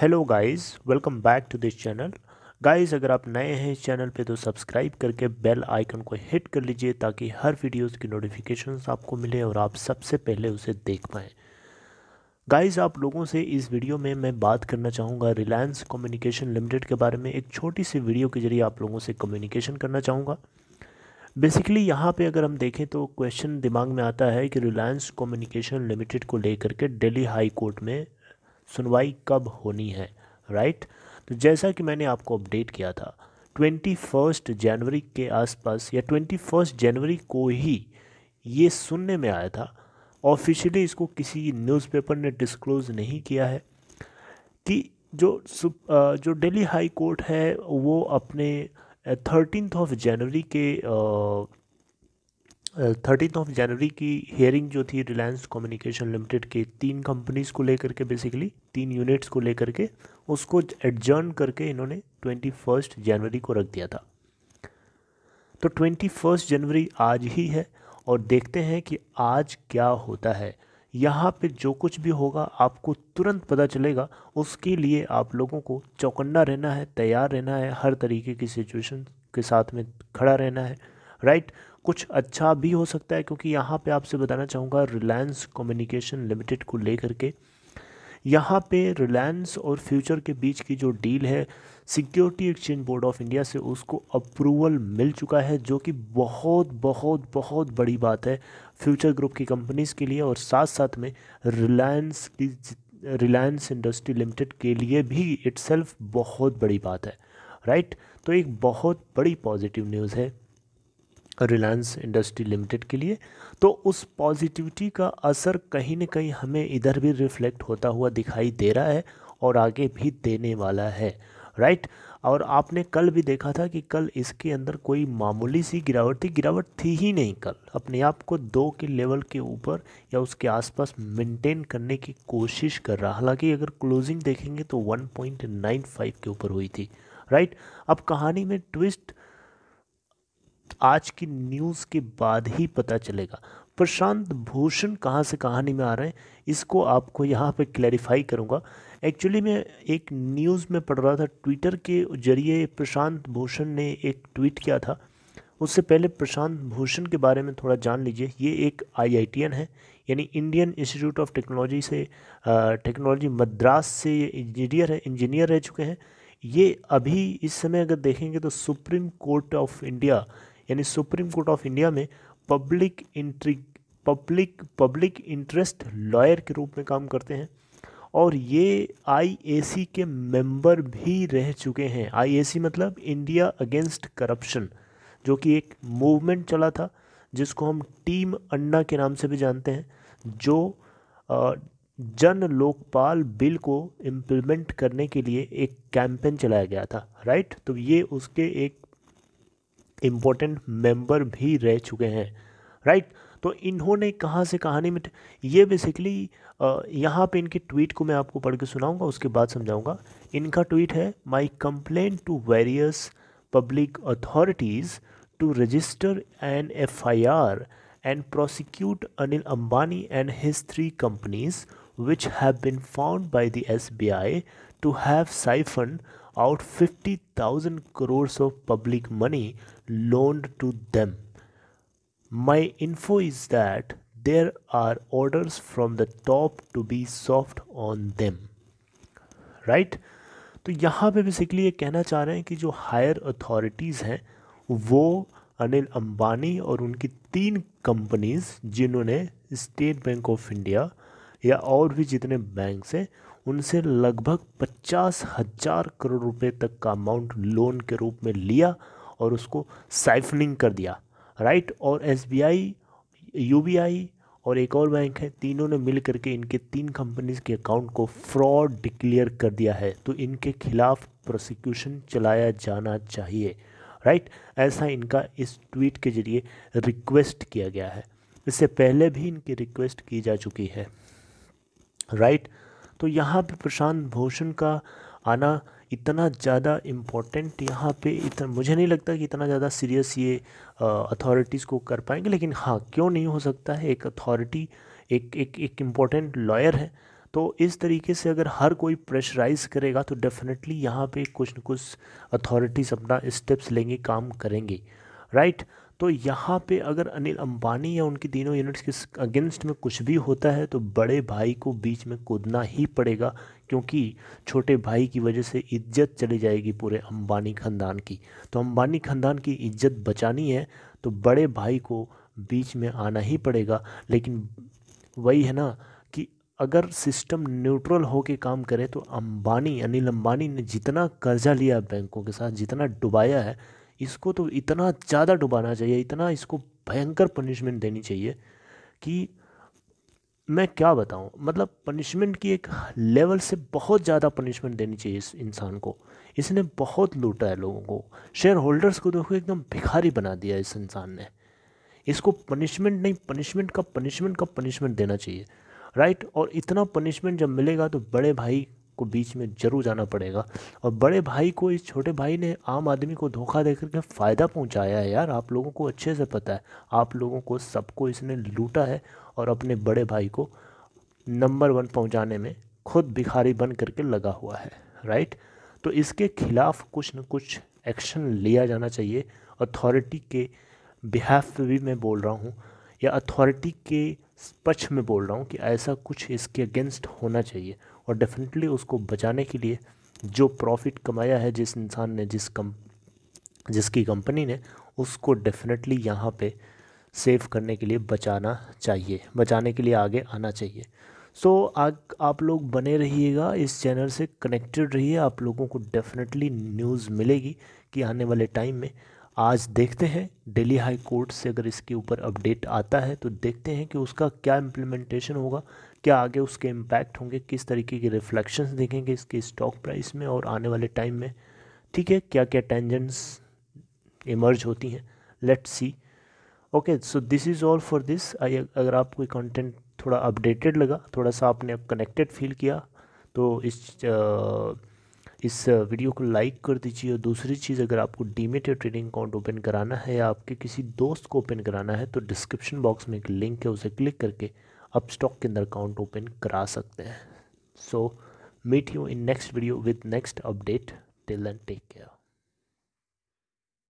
Hello guys welcome back to this channel guys अगर आप नए हैं इस चैनल पे तो सब्सक्राइब करके बेल आइकन को हिट कर लीजिए ताकि हर वीडियोस की नोटिफिकेशंस आपको मिले और आप सबसे पहले उसे देख पाएँ गाइस आप लोगों से इस वीडियो में मैं बात करना चाहूँगा रिलायंस कम्युनिकेशन लिमिटेड के बारे में एक छोटी सी वीडियो के जरिए आप लोगों से कम्युनिकेशन करना चाहूँगा बेसिकली यहाँ पे अगर हम देखें तो क्वेश्चन दिमाग में आता है कि रिलायंस कम्युनिकेशन लिमिटेड को लेकर के दिल्ली हाई कोर्ट में सुनवाई कब होनी है राइट तो जैसा कि मैंने आपको अपडेट किया था ट्वेंटी फर्स्ट जनवरी के आसपास या ट्वेंटी फर्स्ट जनवरी को ही ये सुनने में आया था ऑफिशियली इसको किसी न्यूज़पेपर ने डिस्क्लोज़ नहीं किया है कि जो जो दिल्ली हाई कोर्ट है वो अपने थर्टीनथ ऑफ जनवरी के थर्टीन ऑफ जनवरी की हियरिंग जो थी रिलायंस कम्युनिकेशन लिमिटेड के तीन कंपनीज़ को लेकर के बेसिकली तीन यूनिट्स को लेकर के उसको एडजर्न करके इन्होंने ट्वेंटी फर्स्ट जनवरी को रख दिया था तो ट्वेंटी फर्स्ट जनवरी आज ही है और देखते हैं कि आज क्या होता है यहाँ पे जो कुछ भी होगा आपको तुरंत पता चलेगा उसके लिए आप लोगों को चौकन्ना रहना है तैयार रहना है हर तरीके की सिचुएशन के साथ में खड़ा रहना है राइट कुछ अच्छा भी हो सकता है क्योंकि यहाँ पे आपसे बताना चाहूँगा रिलायंस कम्युनिकेशन लिमिटेड को लेकर के यहाँ पे रिलायंस और फ्यूचर के बीच की जो डील है security exchange board of India से उसको अप्रूवल मिल चुका है जो कि बहुत बहुत बहुत बड़ी बात है फ्यूचर ग्रुप की कंपनीज़ के लिए और साथ साथ में रिलायंस की रिलायंस इंडस्ट्री लिमिटेड के लिए भी इट्सल्फ बहुत बड़ी बात है राइट तो एक बहुत बड़ी पॉजिटिव न्यूज़ है रिलायंस इंडस्ट्री लिमिटेड के लिए तो उस पॉजिटिविटी का असर कहीं ना कहीं हमें इधर भी रिफ्लेक्ट होता हुआ दिखाई दे रहा है और आगे भी देने वाला है राइट और आपने कल भी देखा था कि कल इसके अंदर कोई मामूली सी गिरावट थी गिरावट थी ही नहीं कल अपने आप को दो के लेवल के ऊपर या उसके आसपास मेंटेन करने की कोशिश कर रहा हालांकि अगर क्लोजिंग देखेंगे तो 1.95 के ऊपर हुई थी राइट अब कहानी में ट्विस्ट आज की न्यूज़ के बाद ही पता चलेगा प्रशांत भूषण कहाँ से कहानी में आ रहे हैं इसको आपको यहाँ पे क्लैरिफाई करूँगा एक्चुअली मैं एक न्यूज़ में पढ़ रहा था ट्विटर के जरिए प्रशांत भूषण ने एक ट्वीट किया था उससे पहले प्रशांत भूषण के बारे में थोड़ा जान लीजिए ये एक आई है यानी इंडियन इंस्टीट्यूट ऑफ टेक्नोलॉजी से टेक्नोलॉजी मद्रास से ये इंजीनियर है इंजीनियर रह चुके हैं ये अभी इस समय अगर देखेंगे तो सुप्रीम कोर्ट ऑफ इंडिया यानी सुप्रीम कोर्ट ऑफ इंडिया में public entry public public interest lawyer के रूप में काम करते हैं और ये आईएसी के मेंबर भी रह चुके हैं आईएसी मतलब इंडिया अगेंस्ट करप्शन जो कि एक मूवमेंट चला था जिसको हम टीम अन्ना के नाम से भी जानते हैं जो जन लोकपाल बिल को इम्प्लीमेंट करने के लिए एक कैंपेन चलाया गया था राइट तो ये उसके एक इम्पोर्टेंट मेंबर भी रह चुके हैं राइट right? तो इन्होंने कहाँ से कहानी में ये बेसिकली यहाँ पे इनके ट्वीट को मैं आपको पढ़ के सुनाऊँगा उसके बाद समझाऊँगा इनका ट्वीट है my complain to various public authorities to register an F I R and prosecute Anil Ambani and his three companies been found by the S B I to have siphon out 50,000 crores of public money loaned to them. My info is that there are orders from the top to be soft on them. Right? तो यहाँ पे basically ये कहना चाह रहे हैं कि जो हायर अथॉरिटीज़ हैं वो अनिल अंबानी और उनकी तीन कंपनीज़ जिन्होंने स्टेट बैंक ऑफ इंडिया या और भी जितने बैंक्स हैं उनसे लगभग पचास हज़ार करोड़ रुपए तक का अमाउंट लोन के रूप में लिया और उसको साइफनिंग कर दिया राइट और S B I U B I और एक और बैंक है तीनों ने मिल के इनके तीन कंपनीज के अकाउंट को फ्रॉड डिक्लेयर कर दिया है तो इनके खिलाफ प्रोसिक्यूशन चलाया जाना चाहिए राइट ऐसा इनका इस ट्वीट के जरिए रिक्वेस्ट किया गया है इससे पहले भी इनकी रिक्वेस्ट की जा चुकी है राइट right? तो यहाँ पे प्रशांत भूषण का आना इतना ज़्यादा इम्पोर्टेंट यहाँ पे इतना मुझे नहीं लगता कि इतना ज़्यादा सीरियस ये अथॉरिटीज़ को कर पाएंगे लेकिन हाँ क्यों नहीं हो सकता है एक अथॉरिटी एक एक एक इम्पोर्टेंट लॉयर है तो इस तरीके से अगर हर कोई प्रेशराइज करेगा तो डेफिनेटली यहाँ पे कुछ न कुछ अथॉरिटीज़ अपना स्टेप्स लेंगे काम करेंगे राइट तो यहाँ पे अगर अनिल अंबानी या उनकी तीनों यूनिट्स के अगेंस्ट में कुछ भी होता है तो बड़े भाई को बीच में कूदना ही पड़ेगा क्योंकि छोटे भाई की वजह से इज्जत चली जाएगी पूरे अंबानी ख़ानदान की तो अंबानी ख़ानदान की इज्जत बचानी है तो बड़े भाई को बीच में आना ही पड़ेगा लेकिन वही है ना कि अगर सिस्टम न्यूट्रल होकर काम करे तो अंबानी अनिल अंबानी ने जितना कर्जा लिया बैंकों के साथ जितना डुबाया है इसको तो इतना ज़्यादा डुबाना चाहिए इतना इसको भयंकर पनिशमेंट देनी चाहिए कि मैं क्या बताऊँ मतलब पनिशमेंट की एक लेवल से बहुत ज़्यादा पनिशमेंट देनी चाहिए इस इंसान को इसने बहुत लूटा है लोगों को शेयर होल्डर्स को देखो एकदम भिखारी बना दिया इस इंसान ने इसको पनिशमेंट नहीं पनिशमेंट का पनिशमेंट का पनिशमेंट देना चाहिए राइट और इतना पनिशमेंट जब मिलेगा तो बड़े भाई को बीच में जरूर जाना पड़ेगा और बड़े भाई को इस छोटे भाई ने आम आदमी को धोखा दे करके फ़ायदा पहुंचाया है यार आप लोगों को अच्छे से पता है आप लोगों को सबको इसने लूटा है और अपने बड़े भाई को नंबर वन पहुंचाने में खुद भिखारी बन करके लगा हुआ है राइट तो इसके खिलाफ कुछ न कुछ एक्शन लिया जाना चाहिए अथॉरिटी के बिहाफ पर भी मैं बोल रहा हूँ या अथॉरिटी के पक्ष में बोल रहा हूँ कि ऐसा कुछ इसके अगेंस्ट होना चाहिए और डेफिनेटली उसको बचाने के लिए जो प्रॉफिट कमाया है जिस इंसान ने जिस कम जिसकी कंपनी ने उसको डेफिनेटली यहाँ पे सेव करने के लिए बचाना चाहिए बचाने के लिए आगे आना चाहिए सो so, आग आप लोग बने रहिएगा इस चैनल से कनेक्टेड रहिए आप लोगों को डेफिनेटली न्यूज़ मिलेगी कि आने वाले टाइम में आज देखते हैं दिल्ली हाई कोर्ट से अगर इसके ऊपर अपडेट आता है तो देखते हैं कि उसका क्या इम्प्लीमेंटेशन होगा क्या आगे उसके इम्पैक्ट होंगे किस तरीके के रिफ्लेक्शन देखेंगे इसके स्टॉक प्राइस में और आने वाले टाइम में ठीक है क्या क्या टेंजेंट्स इमर्ज होती हैं let see okay so this is all for this अगर आपको कंटेंट थोड़ा अपडेटेड लगा थोड़ा सा आपने कनेक्टेड फील किया तो इस आ, इस वीडियो को लाइक कर दीजिए और दूसरी चीज़ अगर आपको डीमेट या ट्रेडिंग अकाउंट ओपन कराना है या आपके किसी दोस्त को ओपन कराना है तो डिस्क्रिप्शन बॉक्स में एक लिंक है उसे क्लिक करके आप स्टॉक के अंदर अकाउंट ओपन करा सकते हैं so meet you in next video with next update till and take care